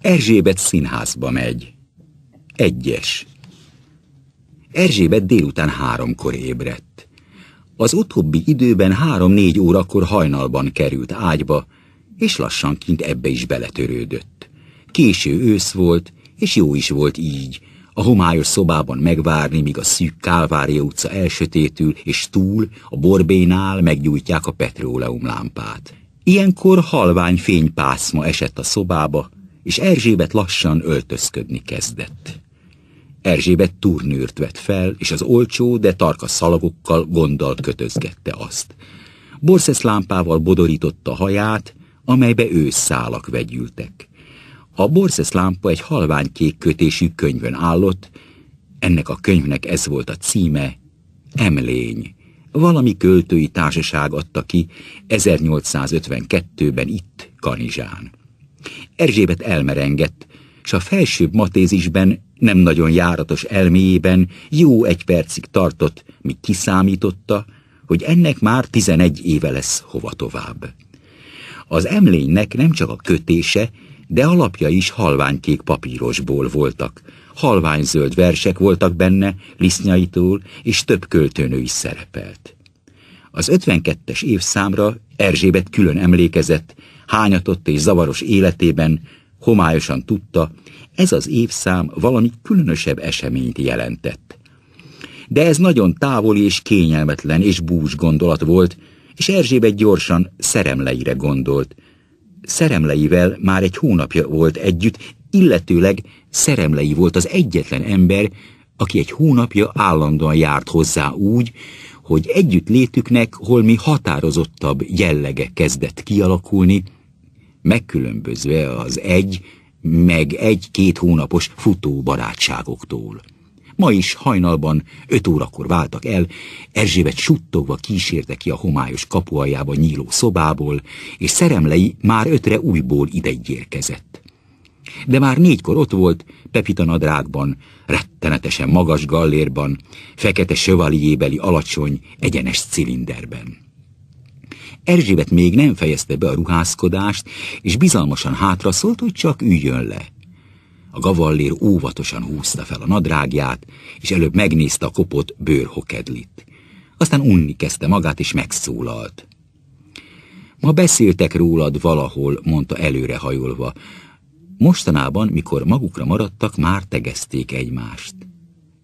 Erzsébet színházba megy. Egyes. Erzsébet délután háromkor ébredt. Az utóbbi időben három-négy órakor hajnalban került ágyba, és lassan kint ebbe is beletörődött. Késő ősz volt, és jó is volt így, a homályos szobában megvárni, míg a szűk Kálvária utca elsötétül, és túl a borbénál meggyújtják a petróleumlámpát. Ilyenkor halvány fénypászma esett a szobába, és Erzsébet lassan öltözködni kezdett. Erzsébet turnőrt vett fel, és az olcsó, de tarka szalagokkal gonddal kötözgette azt. Borszesz lámpával bodorította haját, amelybe őszszálak vegyültek. A borszesz lámpa egy halványkék kötésű könyvön állott, ennek a könyvnek ez volt a címe, Emlény. Valami költői társaság adta ki 1852-ben itt, Kanizsán. Erzsébet elmerengett, s a felsőbb matézisben, nem nagyon járatos elméjében jó egy percig tartott, míg kiszámította, hogy ennek már tizenegy éve lesz hova tovább. Az emlénynek nem csak a kötése, de alapja is halványkék papírosból voltak. Halványzöld versek voltak benne, Lisznyaitól, és több költőnő is szerepelt. Az 52-es évszámra Erzsébet külön emlékezett, hányatott és zavaros életében, homályosan tudta, ez az évszám valami különösebb eseményt jelentett. De ez nagyon távoli és kényelmetlen és bús gondolat volt, és Erzsébet gyorsan szeremleire gondolt. Szeremleivel már egy hónapja volt együtt, illetőleg szeremlei volt az egyetlen ember, aki egy hónapja állandóan járt hozzá úgy, hogy együtt létüknek holmi határozottabb jellege kezdett kialakulni, megkülönbözve az egy, meg egy-két hónapos futó barátságoktól. Ma is hajnalban öt órakor váltak el, Erzsébet suttogva kísérte ki a homályos kapuajába nyíló szobából, és szeremlei már ötre újból ideig érkezett de már négykor ott volt, Pepita nadrágban, rettenetesen magas gallérban, fekete sövaliébeli alacsony, egyenes cilinderben. Erzsébet még nem fejezte be a ruházkodást, és bizalmasan hátraszólt, hogy csak üljön le. A gavallér óvatosan húzta fel a nadrágját, és előbb megnézte a kopott bőrhokedlit. Aztán unni kezdte magát, és megszólalt. Ma beszéltek rólad valahol, mondta előrehajolva. Mostanában, mikor magukra maradtak, már tegezték egymást.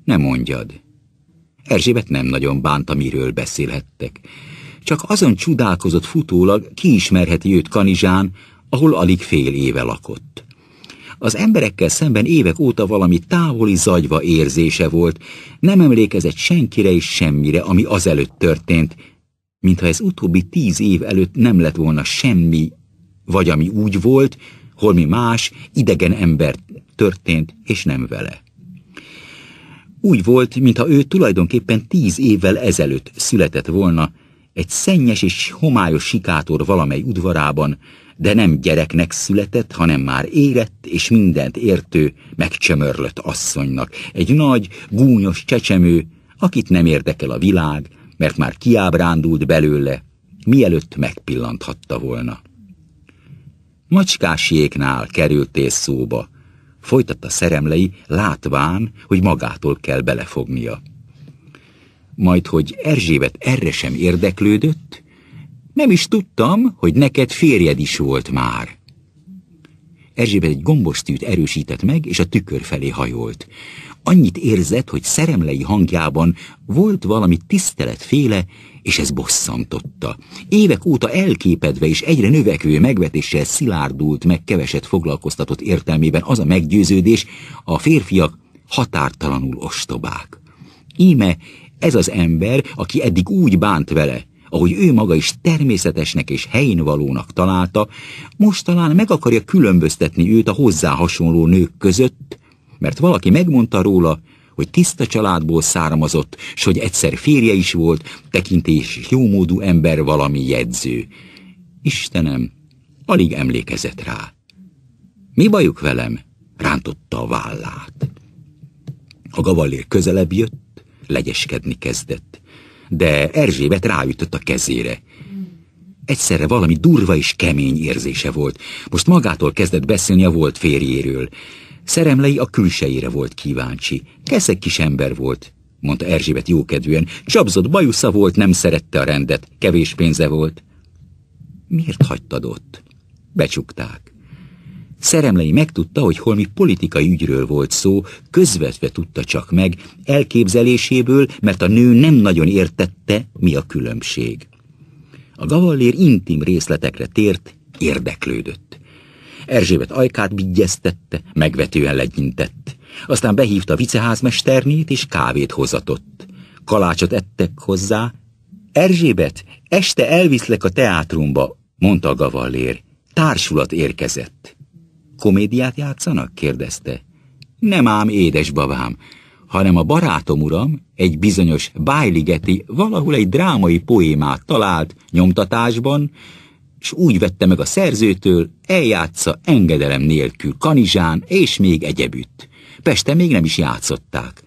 Ne mondjad. Erzsébet nem nagyon bánta, miről beszélhettek. Csak azon csodálkozott futólag ki ismerheti őt Kanizsán, ahol alig fél éve lakott. Az emberekkel szemben évek óta valami távoli zagyva érzése volt, nem emlékezett senkire és semmire, ami azelőtt történt, mintha ez utóbbi tíz év előtt nem lett volna semmi, vagy ami úgy volt, holmi más, idegen ember történt, és nem vele. Úgy volt, mintha ő tulajdonképpen tíz évvel ezelőtt született volna, egy szennyes és homályos sikátor valamely udvarában, de nem gyereknek született, hanem már érett és mindent értő, megcsömörlött asszonynak. Egy nagy, gúnyos csecsemő, akit nem érdekel a világ, mert már kiábrándult belőle, mielőtt megpillanthatta volna. Macskás került kerültél szóba, folytatta szeremlei, látván, hogy magától kell belefognia. Majd, hogy Erzsébet erre sem érdeklődött, nem is tudtam, hogy neked férjed is volt már. Erzsébet egy gombos tűt erősített meg, és a tükör felé hajolt. Annyit érzett, hogy szeremlei hangjában volt valami tiszteletféle és ez bosszantotta. Évek óta elképedve és egyre növekvő megvetéssel szilárdult meg keveset foglalkoztatott értelmében az a meggyőződés, a férfiak határtalanul ostobák. Íme ez az ember, aki eddig úgy bánt vele, ahogy ő maga is természetesnek és helyén valónak találta, most talán meg akarja különböztetni őt a hozzá hasonló nők között, mert valaki megmondta róla, hogy tiszta családból származott, s hogy egyszer férje is volt, tekintés jómódú ember valami jegyző. Istenem, alig emlékezett rá. Mi bajuk velem? rántotta a vállát. A gavallér közelebb jött, legyeskedni kezdett, de Erzsébet ráütött a kezére. Egyszerre valami durva és kemény érzése volt. Most magától kezdett beszélni a volt férjéről. Szeremlei a külseire volt kíváncsi. Keszek kis ember volt, mondta Erzsébet jókedvűen. Csapzott bajusza volt, nem szerette a rendet, kevés pénze volt. Miért hagytad ott? Becsukták. Szeremlei megtudta, hogy holmi politikai ügyről volt szó, közvetve tudta csak meg, elképzeléséből, mert a nő nem nagyon értette, mi a különbség. A gavallér intim részletekre tért, érdeklődött. Erzsébet ajkát vigyeztette, megvetően legyintett. Aztán behívta viceházmesternét, és kávét hozatott. Kalácsot ettek hozzá. Erzsébet, este elviszlek a teátrumba, mondta Gavallér. Társulat érkezett. Komédiát játszanak? kérdezte. Nem ám, édesbabám, hanem a barátom uram egy bizonyos Bájligeti valahol egy drámai poémát talált nyomtatásban, és úgy vette meg a szerzőtől, eljátsza engedelem nélkül Kanizsán és még egyebütt. Peste még nem is játszották.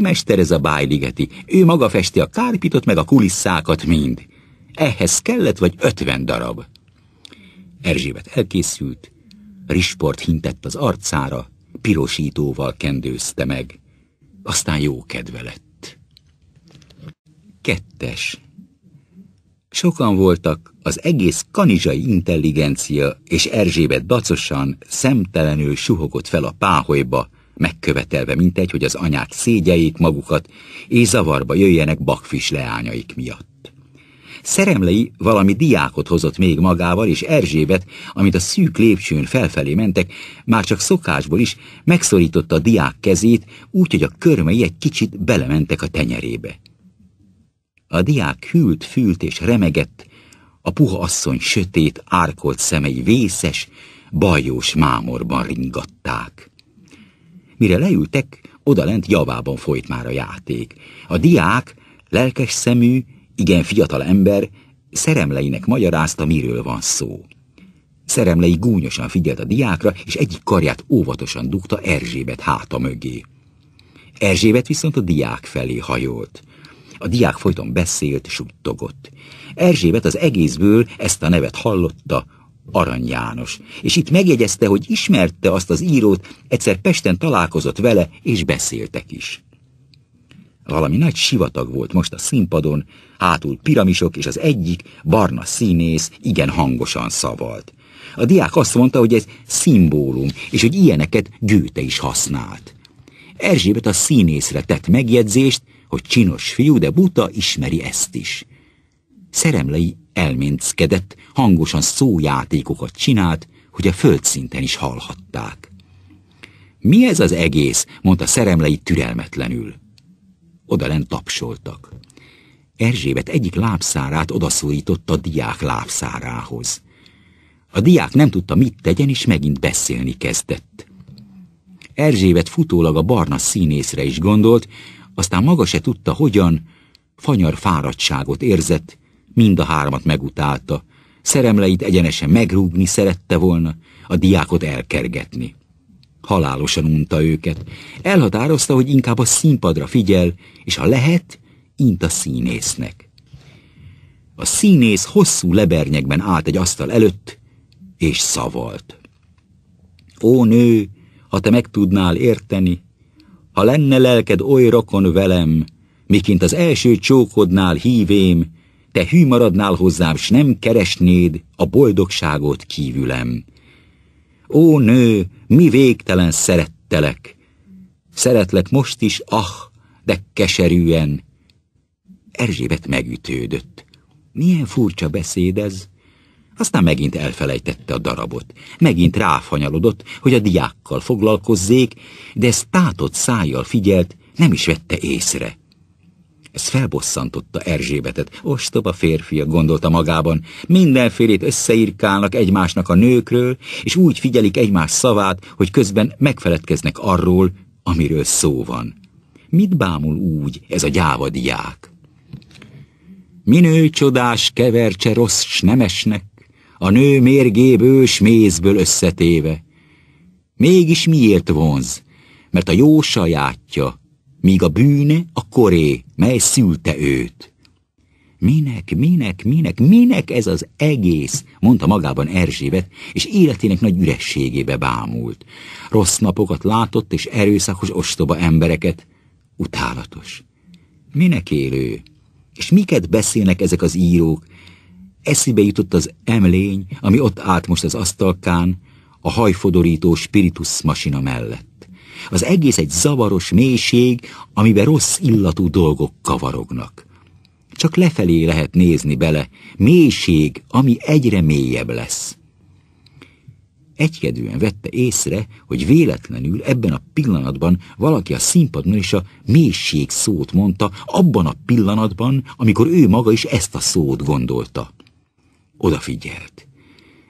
mester ez a bájligeti, ő maga festi a kárpitot meg a kulisszákat mind. Ehhez kellett vagy ötven darab. Erzsébet elkészült, risport hintett az arcára, pirosítóval kendőzte meg. Aztán jó kedve lett. Kettes. Sokan voltak, az egész kanizsai intelligencia és Erzsébet dacosan, szemtelenül suhogott fel a páholyba, megkövetelve mintegy, hogy az anyák szégyeljék magukat, és zavarba jöjjenek bakfis leányaik miatt. Szeremlei valami diákot hozott még magával, és Erzsébet, amit a szűk lépcsőn felfelé mentek, már csak szokásból is megszorította a diák kezét, úgy, hogy a körmei egy kicsit belementek a tenyerébe. A diák hűlt, fült és remegett, a puha asszony sötét, árkolt szemei vészes, bajós mámorban ringatták. Mire leültek, odalent javában folyt már a játék. A diák, lelkes szemű, igen fiatal ember, szeremleinek magyarázta, miről van szó. Szeremlei gúnyosan figyelt a diákra, és egyik karját óvatosan dugta Erzsébet háta mögé. Erzsébet viszont a diák felé hajolt. A diák folyton beszélt, suttogott. Erzsébet az egészből ezt a nevet hallotta, Arany János, és itt megjegyezte, hogy ismerte azt az írót, egyszer Pesten találkozott vele, és beszéltek is. Valami nagy sivatag volt most a színpadon, hátul piramisok, és az egyik, barna színész, igen hangosan szavalt. A diák azt mondta, hogy ez szimbólum, és hogy ilyeneket Gőte is használt. Erzsébet a színészre tett megjegyzést, hogy csinos fiú, de buta, ismeri ezt is. Szeremlei elménckedett, hangosan szójátékokat csinált, hogy a földszinten is hallhatták. Mi ez az egész? mondta szeremlei türelmetlenül. Oda lent tapsoltak. Erzsébet egyik lábszárát odaszólította a diák lábszárához. A diák nem tudta, mit tegyen, és megint beszélni kezdett. Erzsébet futólag a barna színészre is gondolt, aztán maga se tudta hogyan, fanyar fáradtságot érzett, mind a hármat megutálta, szeremleit egyenesen megrúgni szerette volna, a diákot elkergetni. Halálosan unta őket, elhatározta, hogy inkább a színpadra figyel, és ha lehet, int a színésznek. A színész hosszú lebernyekben állt egy asztal előtt, és szavalt. Ó nő, ha te meg tudnál érteni, ha lenne lelked oly rokon velem, miként az első csókodnál hívém, te hű maradnál hozzám, s nem keresnéd a boldogságot kívülem. Ó nő, mi végtelen szerettelek! Szeretlek most is, ah, de keserűen! Erzsébet megütődött. Milyen furcsa beszéd ez? Aztán megint elfelejtette a darabot. Megint ráfanyalodott, hogy a diákkal foglalkozzék, de ezt tátott szájjal figyelt, nem is vette észre. Ez felbosszantotta Erzsébetet. Ostoba férfi, gondolta magában. Mindenfélét összeírkálnak egymásnak a nőkről, és úgy figyelik egymás szavát, hogy közben megfeledkeznek arról, amiről szó van. Mit bámul úgy ez a gyávadiák? diák? Minő csodás kevercse rossz s nemesnek, a nő mérgéből, ős mézből összetéve. Mégis miért vonz? Mert a jó sajátja, míg a bűne a koré, mely szülte őt. Minek, minek, minek, minek ez az egész, mondta magában Erzsébet, és életének nagy ürességébe bámult. Rossz napokat látott, és erőszakos ostoba embereket. Utálatos. Minek élő? És miket beszélnek ezek az írók, Eszibe jutott az emlény, ami ott állt most az asztalkán, a hajfodorító spiritus masina mellett. Az egész egy zavaros mélység, amiben rossz illatú dolgok kavarognak. Csak lefelé lehet nézni bele, mélység, ami egyre mélyebb lesz. Egykedően vette észre, hogy véletlenül ebben a pillanatban valaki a színpadon is a mélység szót mondta, abban a pillanatban, amikor ő maga is ezt a szót gondolta. Odafigyelt.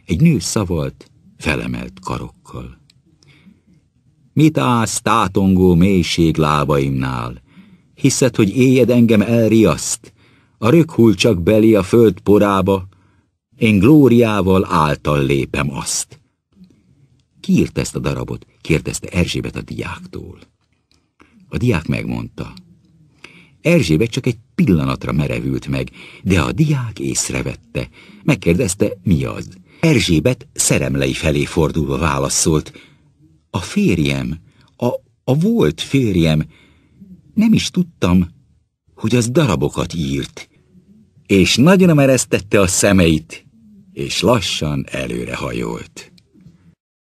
Egy nő szavalt, felemelt karokkal. Mit állsz tátongó mélység lábaimnál? Hiszed, hogy éjed engem elriaszt? A rökhull csak beli a föld porába, én glóriával által lépem azt. Ki írt ezt a darabot? kérdezte Erzsébet a diáktól. A diák megmondta. Erzsébet csak egy pillanatra merevült meg, de a diák észrevette. Megkérdezte, mi az. Erzsébet szeremlei felé fordulva válaszolt. A férjem, a, a volt férjem, nem is tudtam, hogy az darabokat írt. És nagyon mereztette a szemeit, és lassan előrehajolt.